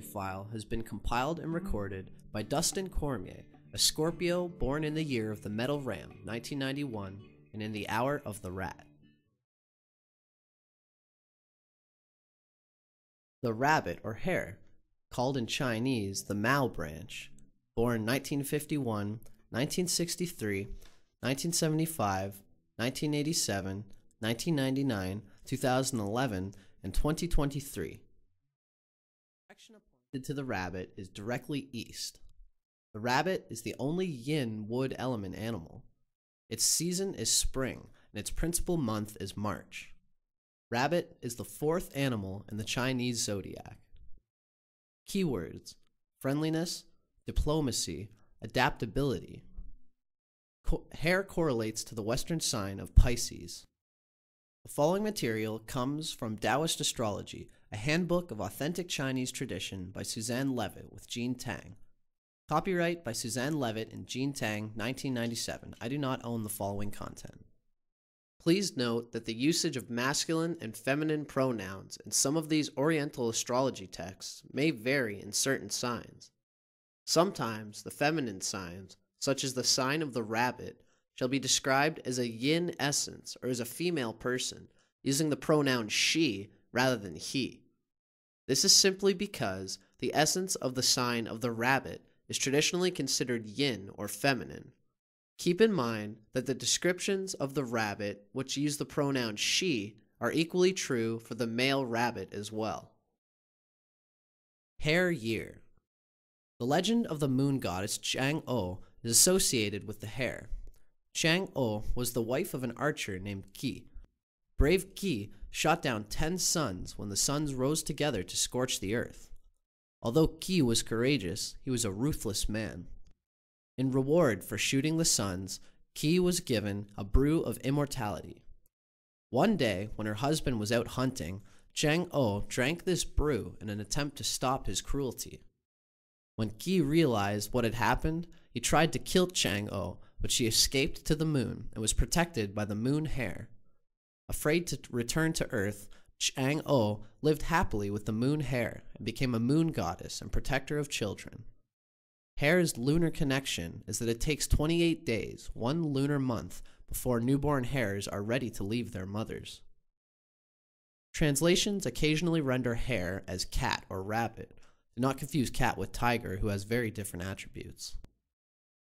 file has been compiled and recorded by Dustin Cormier, a Scorpio born in the year of the Metal Ram, 1991, and in the hour of the rat. The rabbit or hare, called in Chinese the Mao branch, born 1951, 1963, 1975, 1987, 1999, 2011, and 2023 to the rabbit is directly east. The rabbit is the only yin wood element animal. Its season is spring, and its principal month is March. Rabbit is the fourth animal in the Chinese zodiac. Keywords friendliness, diplomacy, adaptability. Co hair correlates to the western sign of Pisces. The following material comes from Taoist astrology a Handbook of Authentic Chinese Tradition by Suzanne Levitt with Jean Tang. Copyright by Suzanne Levitt and Jean Tang, 1997. I do not own the following content. Please note that the usage of masculine and feminine pronouns in some of these Oriental astrology texts may vary in certain signs. Sometimes the feminine signs, such as the sign of the rabbit, shall be described as a yin essence or as a female person, using the pronoun she rather than he. This is simply because the essence of the sign of the rabbit is traditionally considered yin or feminine. Keep in mind that the descriptions of the rabbit which use the pronoun she are equally true for the male rabbit as well. Hair Year The legend of the moon goddess Chang O is associated with the hare. Chang O was the wife of an archer named Qi, Brave Qi shot down ten suns when the suns rose together to scorch the earth. Although Qi was courageous, he was a ruthless man. In reward for shooting the suns, Qi was given a brew of immortality. One day, when her husband was out hunting, Chang O oh drank this brew in an attempt to stop his cruelty. When Qi realized what had happened, he tried to kill Chang O, oh, but she escaped to the moon and was protected by the moon hare, Afraid to return to Earth, Chang O oh lived happily with the moon Hare and became a moon goddess and protector of children. Hare's lunar connection is that it takes 28 days, one lunar month, before newborn hares are ready to leave their mothers. Translations occasionally render hare as cat or rabbit. Do not confuse cat with tiger, who has very different attributes.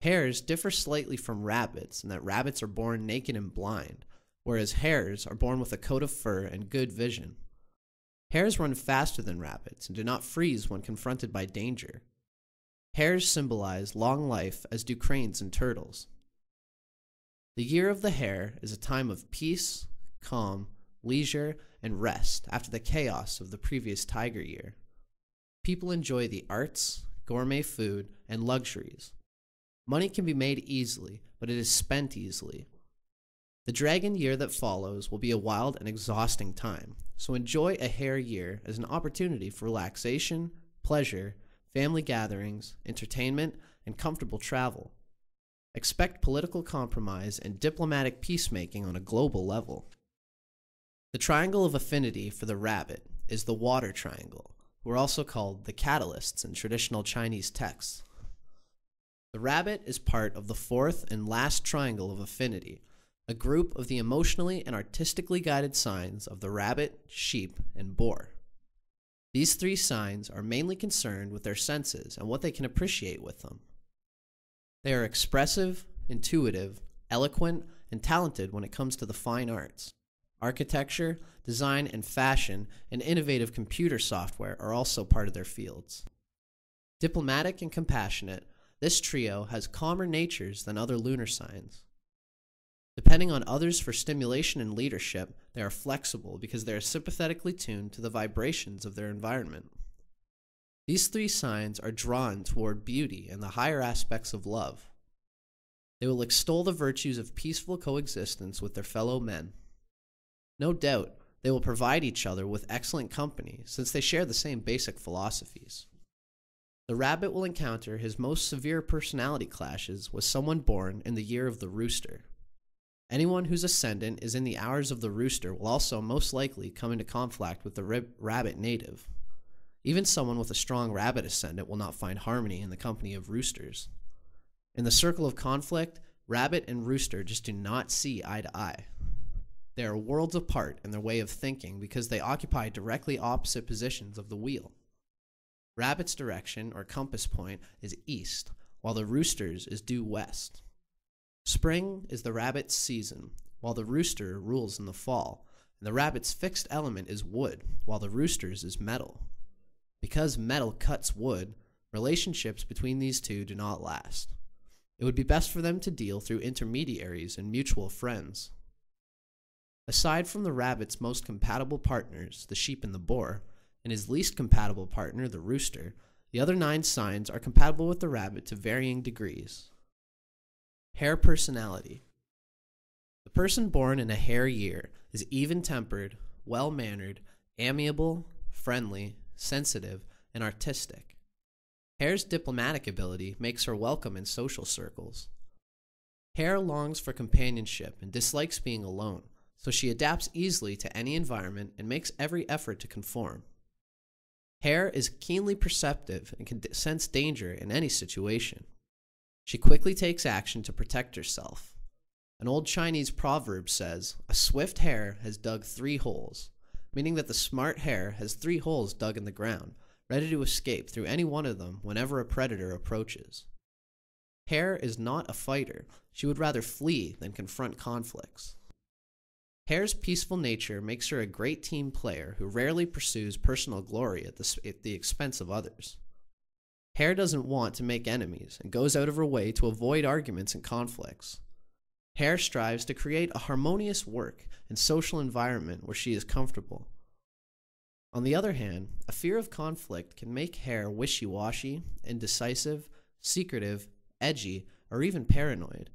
Hares differ slightly from rabbits in that rabbits are born naked and blind, whereas hares are born with a coat of fur and good vision. Hares run faster than rabbits and do not freeze when confronted by danger. Hares symbolize long life, as do cranes and turtles. The year of the hare is a time of peace, calm, leisure, and rest after the chaos of the previous tiger year. People enjoy the arts, gourmet food, and luxuries. Money can be made easily, but it is spent easily, the dragon year that follows will be a wild and exhausting time, so enjoy a hair year as an opportunity for relaxation, pleasure, family gatherings, entertainment, and comfortable travel. Expect political compromise and diplomatic peacemaking on a global level. The triangle of affinity for the rabbit is the water triangle, who are also called the catalysts in traditional Chinese texts. The rabbit is part of the fourth and last triangle of affinity, a group of the emotionally and artistically guided signs of the rabbit, sheep, and boar. These three signs are mainly concerned with their senses and what they can appreciate with them. They are expressive, intuitive, eloquent, and talented when it comes to the fine arts. Architecture, design and fashion, and innovative computer software are also part of their fields. Diplomatic and compassionate, this trio has calmer natures than other lunar signs. Depending on others for stimulation and leadership, they are flexible because they are sympathetically tuned to the vibrations of their environment. These three signs are drawn toward beauty and the higher aspects of love. They will extol the virtues of peaceful coexistence with their fellow men. No doubt, they will provide each other with excellent company since they share the same basic philosophies. The rabbit will encounter his most severe personality clashes with someone born in the year of the rooster. Anyone whose ascendant is in the hours of the rooster will also most likely come into conflict with the rib- rabbit native. Even someone with a strong rabbit ascendant will not find harmony in the company of roosters. In the circle of conflict, rabbit and rooster just do not see eye to eye. They are worlds apart in their way of thinking because they occupy directly opposite positions of the wheel. Rabbit's direction or compass point is east, while the rooster's is due west. Spring is the rabbit's season, while the rooster rules in the fall, and the rabbit's fixed element is wood, while the rooster's is metal. Because metal cuts wood, relationships between these two do not last. It would be best for them to deal through intermediaries and mutual friends. Aside from the rabbit's most compatible partners, the sheep and the boar, and his least compatible partner, the rooster, the other nine signs are compatible with the rabbit to varying degrees. Hair personality. The person born in a hair year is even tempered, well mannered, amiable, friendly, sensitive, and artistic. Hair's diplomatic ability makes her welcome in social circles. Hair longs for companionship and dislikes being alone, so she adapts easily to any environment and makes every effort to conform. Hair is keenly perceptive and can sense danger in any situation. She quickly takes action to protect herself. An old Chinese proverb says, A swift hare has dug three holes, meaning that the smart hare has three holes dug in the ground, ready to escape through any one of them whenever a predator approaches. Hare is not a fighter. She would rather flee than confront conflicts. Hare's peaceful nature makes her a great team player who rarely pursues personal glory at the, at the expense of others. Hare doesn't want to make enemies and goes out of her way to avoid arguments and conflicts. Hare strives to create a harmonious work and social environment where she is comfortable. On the other hand, a fear of conflict can make Hare wishy washy, indecisive, secretive, edgy, or even paranoid.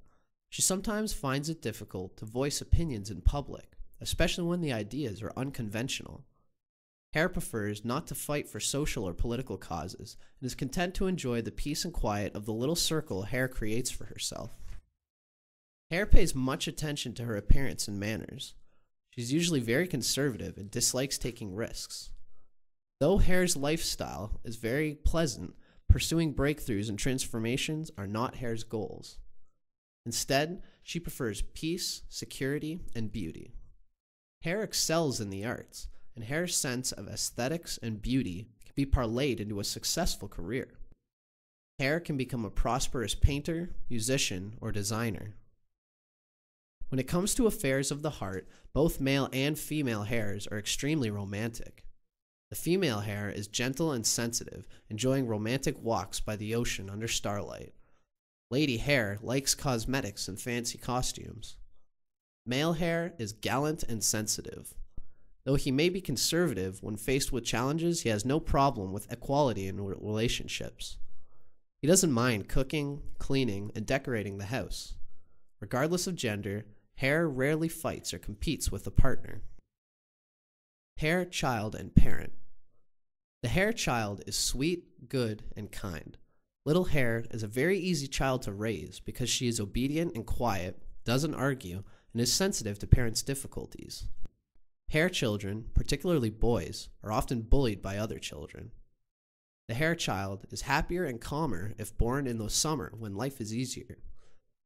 She sometimes finds it difficult to voice opinions in public, especially when the ideas are unconventional. Hare prefers not to fight for social or political causes, and is content to enjoy the peace and quiet of the little circle Hare creates for herself. Hare pays much attention to her appearance and manners. She's usually very conservative and dislikes taking risks. Though Hare's lifestyle is very pleasant, pursuing breakthroughs and transformations are not Hare's goals. Instead, she prefers peace, security, and beauty. Hare excels in the arts, and sense of aesthetics and beauty can be parlayed into a successful career. Hare can become a prosperous painter, musician, or designer. When it comes to affairs of the heart, both male and female hares are extremely romantic. The female hare is gentle and sensitive, enjoying romantic walks by the ocean under starlight. Lady hare likes cosmetics and fancy costumes. Male hare is gallant and sensitive. Though he may be conservative, when faced with challenges, he has no problem with equality in relationships. He doesn't mind cooking, cleaning, and decorating the house. Regardless of gender, Hare rarely fights or competes with a partner. Hare, child, and parent. The Hare child is sweet, good, and kind. Little Hare is a very easy child to raise because she is obedient and quiet, doesn't argue, and is sensitive to parents' difficulties. Hair children, particularly boys, are often bullied by other children. The hair child is happier and calmer if born in the summer when life is easier.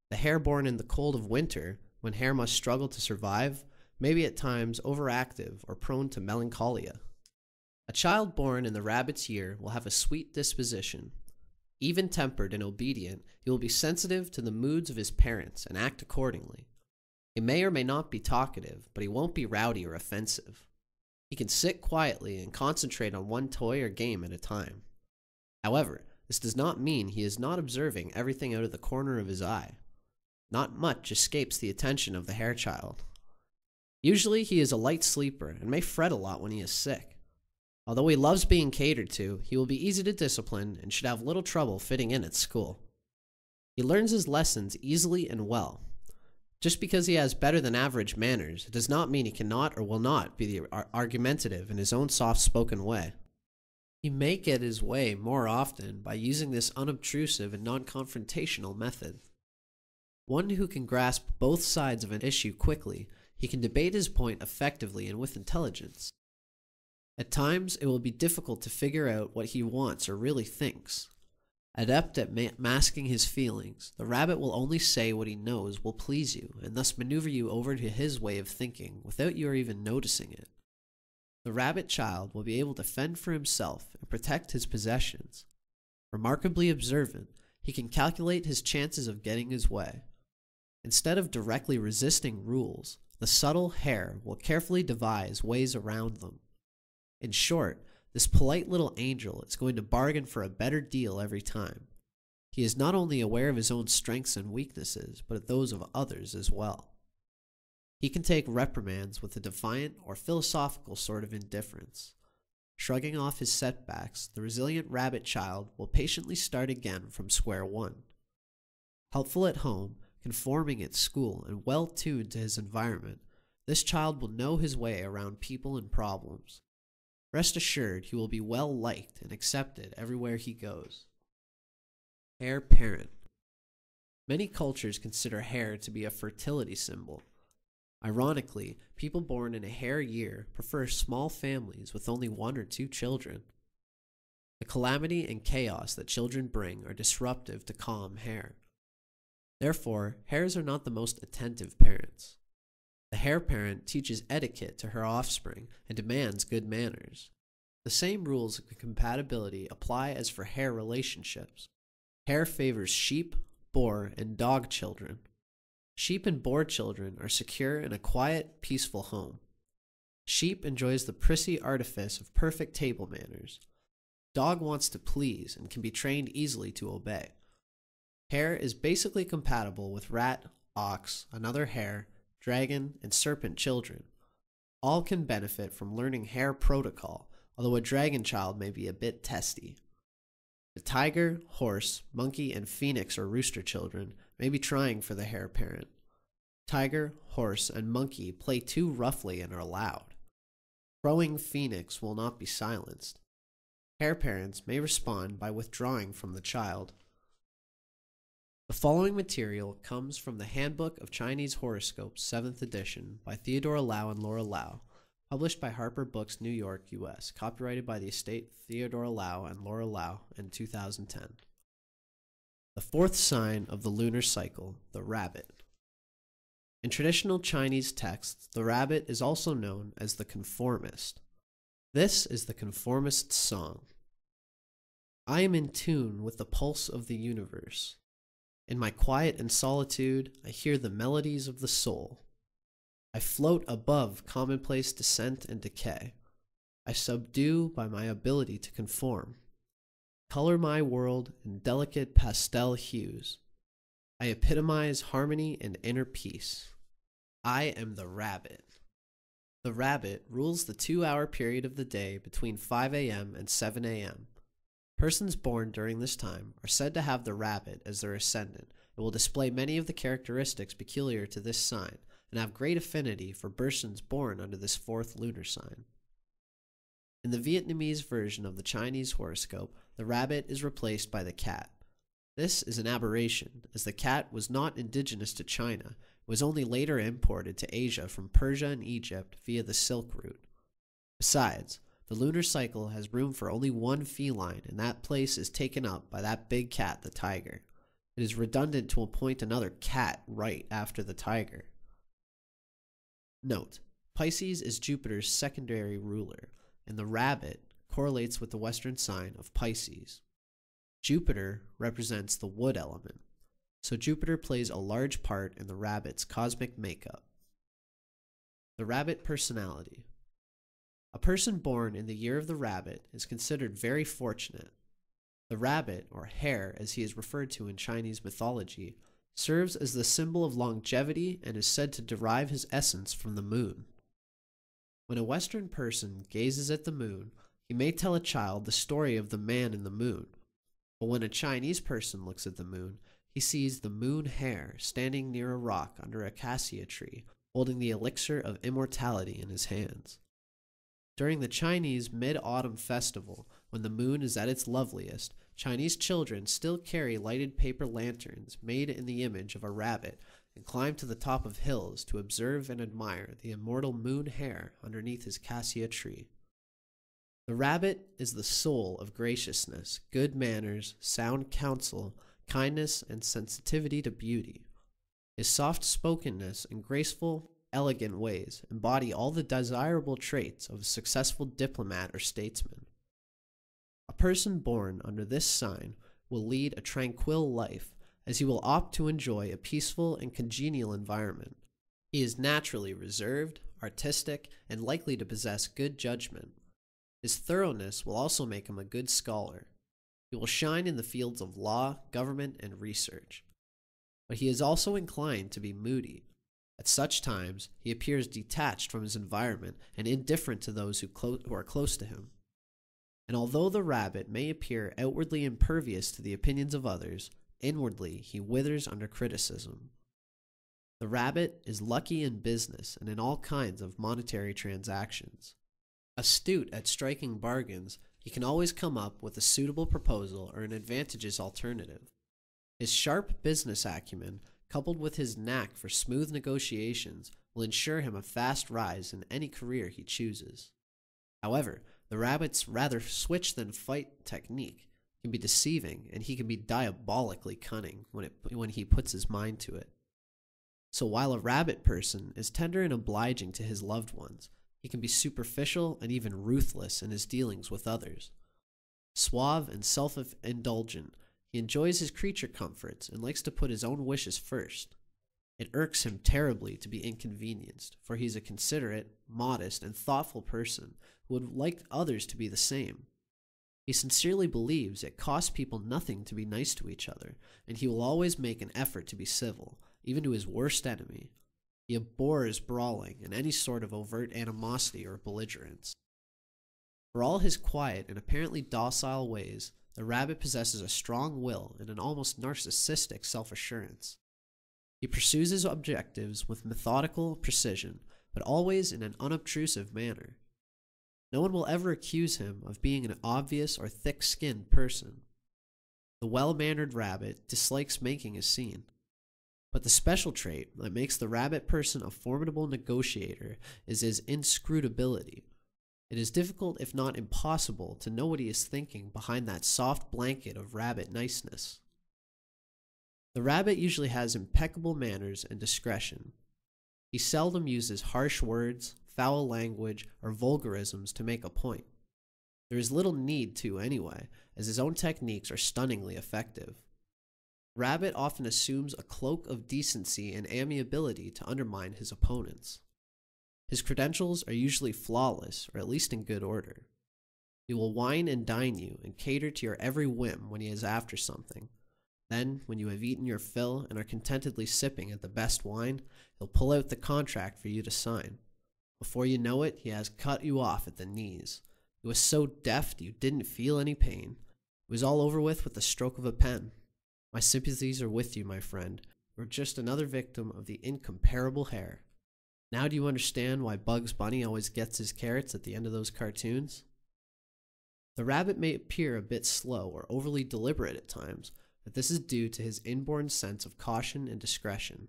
The hair born in the cold of winter, when hair must struggle to survive, may be at times overactive or prone to melancholia. A child born in the rabbit's year will have a sweet disposition. Even tempered and obedient, he will be sensitive to the moods of his parents and act accordingly. He may or may not be talkative, but he won't be rowdy or offensive. He can sit quietly and concentrate on one toy or game at a time. However, this does not mean he is not observing everything out of the corner of his eye. Not much escapes the attention of the hair child. Usually, he is a light sleeper and may fret a lot when he is sick. Although he loves being catered to, he will be easy to discipline and should have little trouble fitting in at school. He learns his lessons easily and well, just because he has better than average manners does not mean he cannot or will not be argumentative in his own soft spoken way. He may get his way more often by using this unobtrusive and non confrontational method. One who can grasp both sides of an issue quickly, he can debate his point effectively and with intelligence. At times, it will be difficult to figure out what he wants or really thinks, Adept at ma- masking his feelings, the rabbit will only say what he knows will please you, and thus maneuver you over to his way of thinking without your even noticing it. The rabbit child will be able to fend for himself and protect his possessions. Remarkably observant, he can calculate his chances of getting his way. Instead of directly resisting rules, the subtle hare will carefully devise ways around them. In short, this polite little angel is going to bargain for a better deal every time. He is not only aware of his own strengths and weaknesses, but of those of others as well. He can take reprimands with a defiant or philosophical sort of indifference. Shrugging off his setbacks, the resilient rabbit child will patiently start again from square one. Helpful at home, conforming at school, and well tuned to his environment, this child will know his way around people and problems. Rest assured, he will be well liked and accepted everywhere he goes. Hair Parent Many cultures consider hair to be a fertility symbol. Ironically, people born in a hair year prefer small families with only one or two children. The calamity and chaos that children bring are disruptive to calm hair. Therefore, hares are not the most attentive parents. The hare parent teaches etiquette to her offspring and demands good manners. The same rules of compatibility apply as for hare relationships. Hare favors sheep, boar, and dog children. Sheep and boar children are secure in a quiet, peaceful home. Sheep enjoys the prissy artifice of perfect table manners. Dog wants to please and can be trained easily to obey. Hare is basically compatible with rat, ox, another hare, dragon, and serpent children. All can benefit from learning hair protocol, although a dragon child may be a bit testy. The tiger, horse, monkey, and phoenix or rooster children may be trying for the hair parent. Tiger, horse, and monkey play too roughly and are loud. Crowing phoenix will not be silenced. Hair parents may respond by withdrawing from the child the following material comes from the Handbook of Chinese Horoscopes, 7th edition, by Theodore Lau and Laura Lau, published by Harper Books, New York, US, copyrighted by the estate Theodore Lau and Laura Lau in 2010. The fourth sign of the lunar cycle, the rabbit. In traditional Chinese texts, the rabbit is also known as the conformist. This is the conformist's song. I am in tune with the pulse of the universe. In my quiet and solitude, I hear the melodies of the soul. I float above commonplace descent and decay. I subdue by my ability to conform. Color my world in delicate pastel hues. I epitomize harmony and inner peace. I am the rabbit. The rabbit rules the two hour period of the day between 5 a.m. and 7 a.m. Persons born during this time are said to have the rabbit as their ascendant and will display many of the characteristics peculiar to this sign and have great affinity for persons born under this fourth lunar sign. In the Vietnamese version of the Chinese horoscope, the rabbit is replaced by the cat. This is an aberration, as the cat was not indigenous to China, was only later imported to Asia from Persia and Egypt via the Silk Route. Besides, the lunar cycle has room for only one feline, and that place is taken up by that big cat, the tiger. It is redundant to appoint another cat right after the tiger. Note Pisces is Jupiter's secondary ruler, and the rabbit correlates with the western sign of Pisces. Jupiter represents the wood element, so Jupiter plays a large part in the rabbit's cosmic makeup. The rabbit personality. A person born in the year of the rabbit is considered very fortunate. The rabbit, or hare as he is referred to in Chinese mythology, serves as the symbol of longevity and is said to derive his essence from the moon. When a Western person gazes at the moon, he may tell a child the story of the man in the moon. But when a Chinese person looks at the moon, he sees the moon hare standing near a rock under a cassia tree, holding the elixir of immortality in his hands. During the Chinese Mid Autumn Festival, when the moon is at its loveliest, Chinese children still carry lighted paper lanterns made in the image of a rabbit and climb to the top of hills to observe and admire the immortal moon hare underneath his cassia tree. The rabbit is the soul of graciousness, good manners, sound counsel, kindness, and sensitivity to beauty. His soft spokenness and graceful elegant ways embody all the desirable traits of a successful diplomat or statesman. A person born under this sign will lead a tranquil life as he will opt to enjoy a peaceful and congenial environment. He is naturally reserved, artistic, and likely to possess good judgment. His thoroughness will also make him a good scholar. He will shine in the fields of law, government, and research. But he is also inclined to be moody at such times, he appears detached from his environment and indifferent to those who, clo- who are close to him. And although the rabbit may appear outwardly impervious to the opinions of others, inwardly he withers under criticism. The rabbit is lucky in business and in all kinds of monetary transactions. Astute at striking bargains, he can always come up with a suitable proposal or an advantageous alternative. His sharp business acumen coupled with his knack for smooth negotiations, will ensure him a fast rise in any career he chooses. However, the rabbit's rather switch than fight technique can be deceiving, and he can be diabolically cunning when, it, when he puts his mind to it. So while a rabbit person is tender and obliging to his loved ones, he can be superficial and even ruthless in his dealings with others. Suave and self indulgent, he enjoys his creature comforts and likes to put his own wishes first. It irks him terribly to be inconvenienced, for he is a considerate, modest, and thoughtful person who would like others to be the same. He sincerely believes it costs people nothing to be nice to each other, and he will always make an effort to be civil, even to his worst enemy. He abhors brawling and any sort of overt animosity or belligerence. For all his quiet and apparently docile ways, the rabbit possesses a strong will and an almost narcissistic self assurance. He pursues his objectives with methodical precision, but always in an unobtrusive manner. No one will ever accuse him of being an obvious or thick skinned person. The well mannered rabbit dislikes making a scene. But the special trait that makes the rabbit person a formidable negotiator is his inscrutability. It is difficult, if not impossible, to know what he is thinking behind that soft blanket of rabbit niceness. The rabbit usually has impeccable manners and discretion. He seldom uses harsh words, foul language, or vulgarisms to make a point. There is little need to, anyway, as his own techniques are stunningly effective. Rabbit often assumes a cloak of decency and amiability to undermine his opponents. His credentials are usually flawless, or at least in good order. He will wine and dine you and cater to your every whim when he is after something. Then, when you have eaten your fill and are contentedly sipping at the best wine, he'll pull out the contract for you to sign. Before you know it, he has cut you off at the knees. It was so deft you didn't feel any pain. It was all over with with the stroke of a pen. My sympathies are with you, my friend. You're just another victim of the incomparable hair. Now, do you understand why Bugs Bunny always gets his carrots at the end of those cartoons? The rabbit may appear a bit slow or overly deliberate at times, but this is due to his inborn sense of caution and discretion.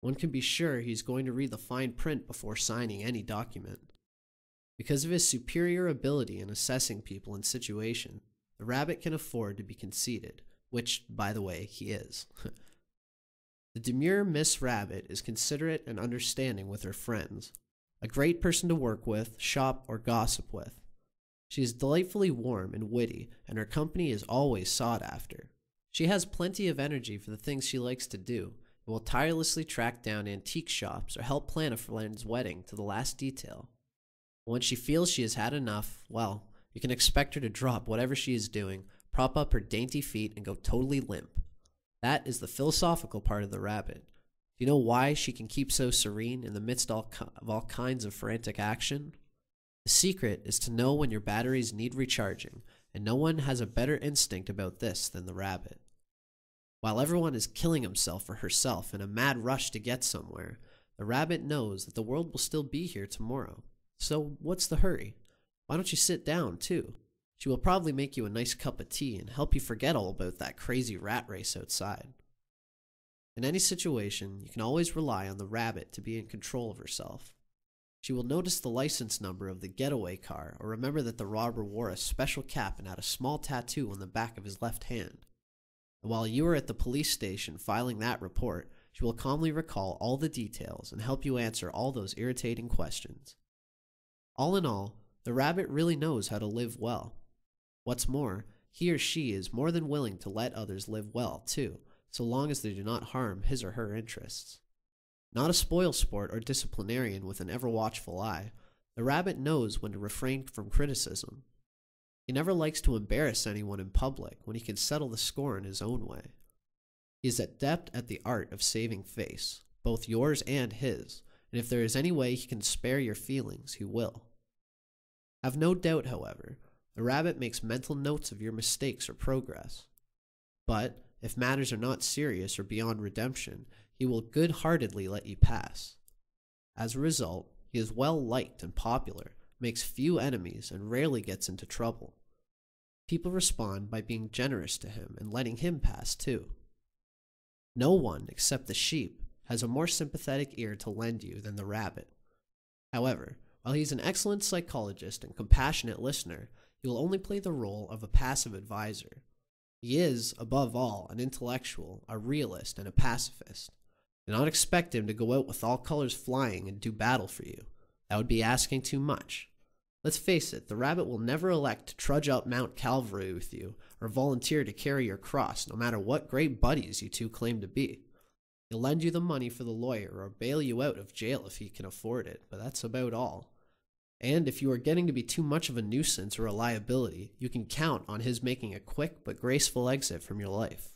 One can be sure he's going to read the fine print before signing any document. Because of his superior ability in assessing people and situation, the rabbit can afford to be conceited, which, by the way, he is. The demure Miss Rabbit is considerate and understanding with her friends, a great person to work with, shop, or gossip with. She is delightfully warm and witty, and her company is always sought after. She has plenty of energy for the things she likes to do, and will tirelessly track down antique shops or help plan a friend's wedding to the last detail. When she feels she has had enough, well, you can expect her to drop whatever she is doing, prop up her dainty feet, and go totally limp. That is the philosophical part of the rabbit. Do you know why she can keep so serene in the midst of all kinds of frantic action? The secret is to know when your batteries need recharging, and no one has a better instinct about this than the rabbit. While everyone is killing himself or herself in a mad rush to get somewhere, the rabbit knows that the world will still be here tomorrow. So what's the hurry? Why don't you sit down, too? She will probably make you a nice cup of tea and help you forget all about that crazy rat race outside. In any situation, you can always rely on the rabbit to be in control of herself. She will notice the license number of the getaway car or remember that the robber wore a special cap and had a small tattoo on the back of his left hand. And while you are at the police station filing that report, she will calmly recall all the details and help you answer all those irritating questions. All in all, the rabbit really knows how to live well, What's more, he or she is more than willing to let others live well, too, so long as they do not harm his or her interests. Not a spoil sport or disciplinarian with an ever watchful eye, the rabbit knows when to refrain from criticism. He never likes to embarrass anyone in public when he can settle the score in his own way. He is adept at the art of saving face, both yours and his, and if there is any way he can spare your feelings, he will. Have no doubt, however, the rabbit makes mental notes of your mistakes or progress. But, if matters are not serious or beyond redemption, he will good heartedly let you pass. As a result, he is well liked and popular, makes few enemies, and rarely gets into trouble. People respond by being generous to him and letting him pass too. No one, except the sheep, has a more sympathetic ear to lend you than the rabbit. However, while he's an excellent psychologist and compassionate listener, you'll only play the role of a passive advisor. He is, above all, an intellectual, a realist, and a pacifist. Do not expect him to go out with all colors flying and do battle for you. That would be asking too much. Let's face it, the rabbit will never elect to trudge up Mount Calvary with you or volunteer to carry your cross, no matter what great buddies you two claim to be. He'll lend you the money for the lawyer or bail you out of jail if he can afford it, but that's about all. And if you are getting to be too much of a nuisance or a liability, you can count on his making a quick but graceful exit from your life.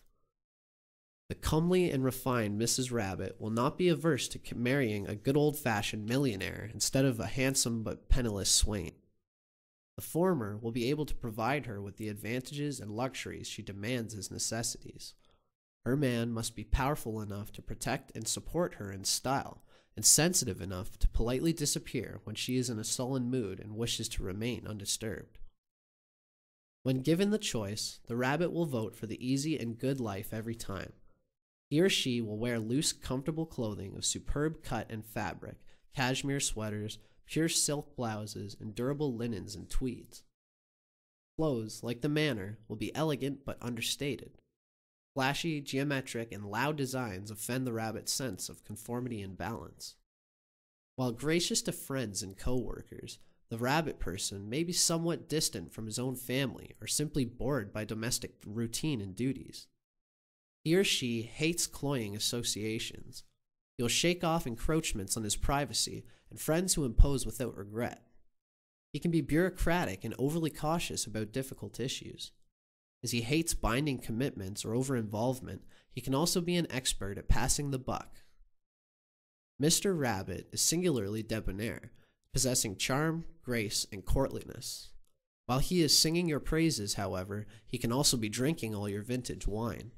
The comely and refined Mrs. Rabbit will not be averse to marrying a good old fashioned millionaire instead of a handsome but penniless swain. The former will be able to provide her with the advantages and luxuries she demands as necessities. Her man must be powerful enough to protect and support her in style and sensitive enough to politely disappear when she is in a sullen mood and wishes to remain undisturbed. When given the choice, the rabbit will vote for the easy and good life every time. He or she will wear loose, comfortable clothing of superb cut and fabric, cashmere sweaters, pure silk blouses, and durable linens and tweeds. Clothes, like the manner, will be elegant but understated. Flashy, geometric, and loud designs offend the rabbit's sense of conformity and balance. While gracious to friends and coworkers, the rabbit person may be somewhat distant from his own family or simply bored by domestic routine and duties. He or she hates cloying associations. He'll shake off encroachments on his privacy and friends who impose without regret. He can be bureaucratic and overly cautious about difficult issues. As he hates binding commitments or over involvement, he can also be an expert at passing the buck. Mr. Rabbit is singularly debonair, possessing charm, grace, and courtliness. While he is singing your praises, however, he can also be drinking all your vintage wine.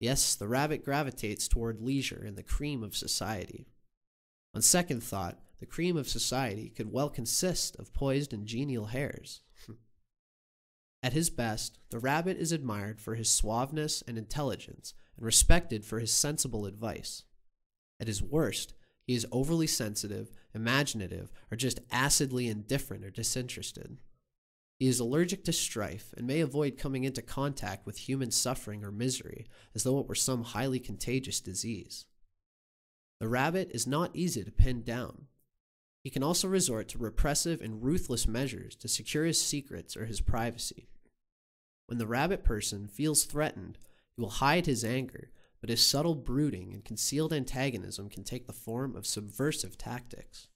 Yes, the rabbit gravitates toward leisure and the cream of society. On second thought, the cream of society could well consist of poised and genial hares. At his best, the rabbit is admired for his suaveness and intelligence and respected for his sensible advice. At his worst, he is overly sensitive, imaginative, or just acidly indifferent or disinterested. He is allergic to strife and may avoid coming into contact with human suffering or misery as though it were some highly contagious disease. The rabbit is not easy to pin down, he can also resort to repressive and ruthless measures to secure his secrets or his privacy. When the rabbit person feels threatened, he will hide his anger, but his subtle brooding and concealed antagonism can take the form of subversive tactics.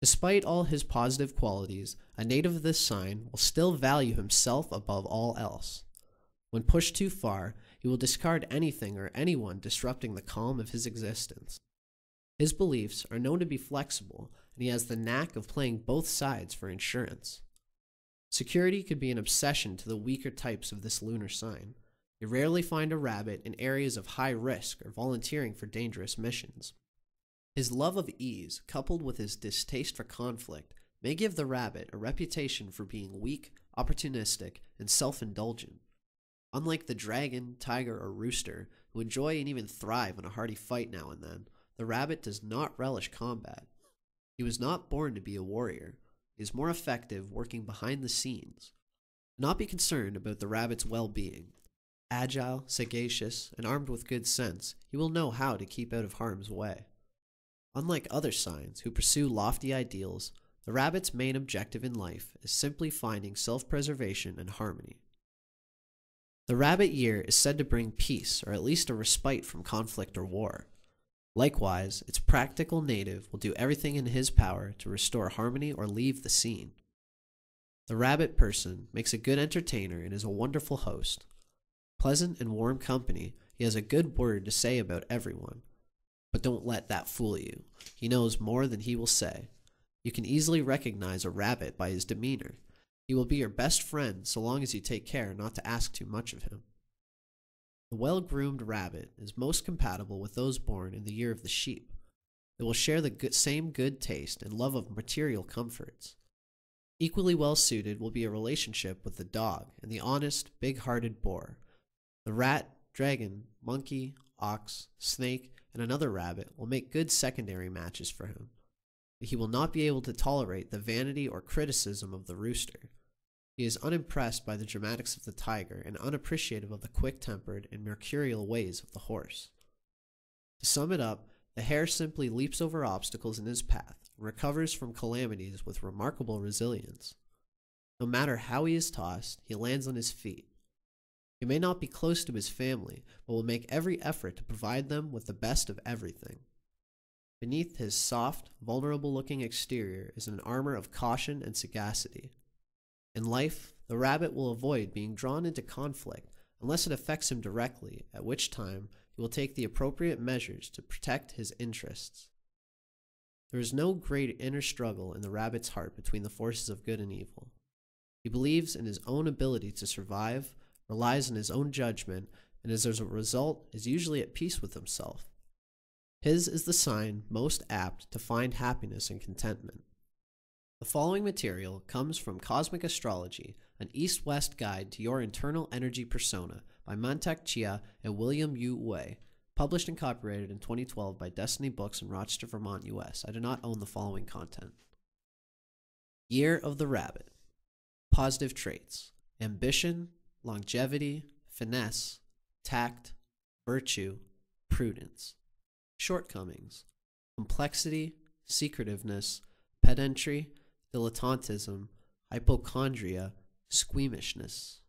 Despite all his positive qualities, a native of this sign will still value himself above all else. When pushed too far, he will discard anything or anyone disrupting the calm of his existence. His beliefs are known to be flexible, and he has the knack of playing both sides for insurance. Security could be an obsession to the weaker types of this lunar sign. You rarely find a rabbit in areas of high risk or volunteering for dangerous missions. His love of ease, coupled with his distaste for conflict, may give the rabbit a reputation for being weak, opportunistic, and self indulgent. Unlike the dragon, tiger, or rooster, who enjoy and even thrive in a hearty fight now and then, the rabbit does not relish combat. He was not born to be a warrior. He is more effective working behind the scenes. Do not be concerned about the rabbit's well being. Agile, sagacious, and armed with good sense, he will know how to keep out of harm's way. Unlike other signs who pursue lofty ideals, the rabbit's main objective in life is simply finding self preservation and harmony. The rabbit year is said to bring peace, or at least a respite from conflict or war. Likewise, its practical native will do everything in his power to restore harmony or leave the scene. The rabbit person makes a good entertainer and is a wonderful host. Pleasant and warm company, he has a good word to say about everyone. But don't let that fool you. He knows more than he will say. You can easily recognize a rabbit by his demeanor. He will be your best friend so long as you take care not to ask too much of him. The well groomed rabbit is most compatible with those born in the year of the sheep. They will share the good, same good taste and love of material comforts. Equally well suited will be a relationship with the dog and the honest, big hearted boar. The rat, dragon, monkey, ox, snake, and another rabbit will make good secondary matches for him. But he will not be able to tolerate the vanity or criticism of the rooster. He is unimpressed by the dramatics of the tiger and unappreciative of the quick tempered and mercurial ways of the horse. To sum it up, the hare simply leaps over obstacles in his path and recovers from calamities with remarkable resilience. No matter how he is tossed, he lands on his feet. He may not be close to his family, but will make every effort to provide them with the best of everything. Beneath his soft, vulnerable looking exterior is an armor of caution and sagacity, in life, the rabbit will avoid being drawn into conflict unless it affects him directly, at which time he will take the appropriate measures to protect his interests. There is no great inner struggle in the rabbit's heart between the forces of good and evil. He believes in his own ability to survive, relies on his own judgment, and as a result is usually at peace with himself. His is the sign most apt to find happiness and contentment. The following material comes from Cosmic Astrology, an east west guide to your internal energy persona by Mantak Chia and William U. Wei, published and copyrighted in 2012 by Destiny Books in Rochester, Vermont, US. I do not own the following content Year of the Rabbit, Positive Traits, Ambition, Longevity, Finesse, Tact, Virtue, Prudence, Shortcomings, Complexity, Secretiveness, Pedantry, dilettantism, hypochondria, squeamishness.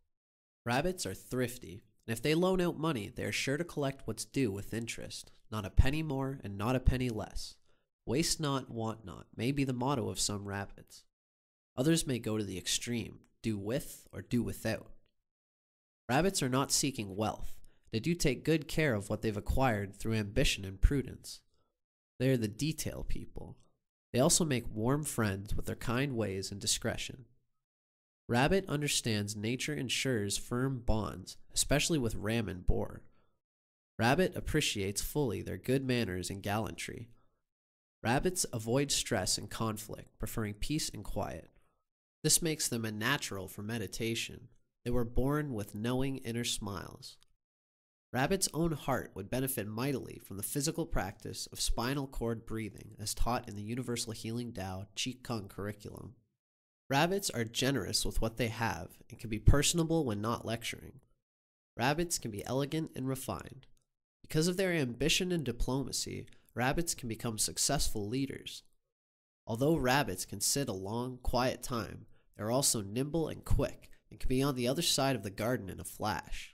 Rabbits are thrifty, and if they loan out money, they are sure to collect what's due with interest, not a penny more and not a penny less. Waste not, want not may be the motto of some rabbits. Others may go to the extreme, do with or do without. Rabbits are not seeking wealth. They do take good care of what they've acquired through ambition and prudence. They are the detail people, they also make warm friends with their kind ways and discretion. Rabbit understands nature ensures firm bonds, especially with ram and boar. Rabbit appreciates fully their good manners and gallantry. Rabbits avoid stress and conflict, preferring peace and quiet. This makes them a natural for meditation. They were born with knowing inner smiles. Rabbit's own heart would benefit mightily from the physical practice of spinal cord breathing as taught in the Universal Healing Tao Kung curriculum. Rabbits are generous with what they have and can be personable when not lecturing. Rabbits can be elegant and refined. Because of their ambition and diplomacy, rabbits can become successful leaders. Although rabbits can sit a long, quiet time, they're also nimble and quick and can be on the other side of the garden in a flash.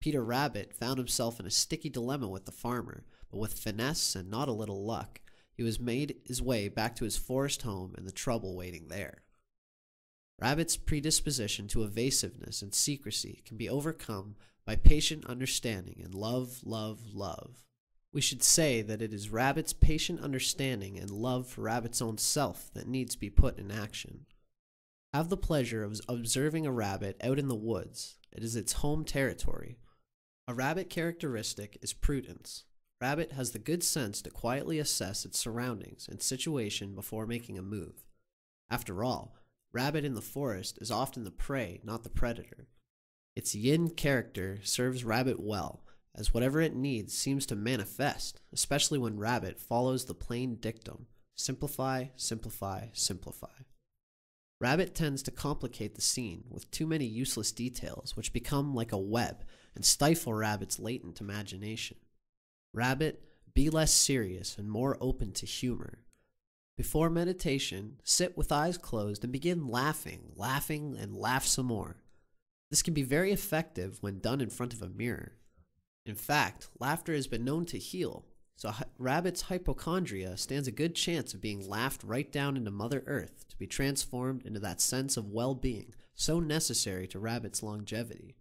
Peter Rabbit found himself in a sticky dilemma with the farmer, but with finesse and not a little luck, he was made his way back to his forest home and the trouble waiting there. Rabbit's predisposition to evasiveness and secrecy can be overcome by patient understanding and love, love, love. We should say that it is Rabbit's patient understanding and love for Rabbit's own self that needs to be put in action. Have the pleasure of observing a rabbit out in the woods. It is its home territory, a rabbit characteristic is prudence. Rabbit has the good sense to quietly assess its surroundings and situation before making a move. After all, rabbit in the forest is often the prey, not the predator. Its yin character serves rabbit well, as whatever it needs seems to manifest, especially when rabbit follows the plain dictum simplify, simplify, simplify. Rabbit tends to complicate the scene with too many useless details, which become like a web and stifle Rabbit's latent imagination. Rabbit, be less serious and more open to humor. Before meditation, sit with eyes closed and begin laughing, laughing, and laugh some more. This can be very effective when done in front of a mirror. In fact, laughter has been known to heal, so Rabbit's hypochondria stands a good chance of being laughed right down into Mother Earth to be transformed into that sense of well being so necessary to Rabbit's longevity.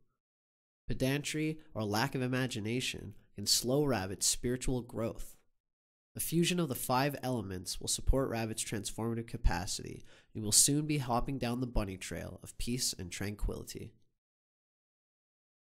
Pedantry or lack of imagination can slow Rabbit's spiritual growth. The fusion of the five elements will support Rabbit's transformative capacity and will soon be hopping down the bunny trail of peace and tranquility.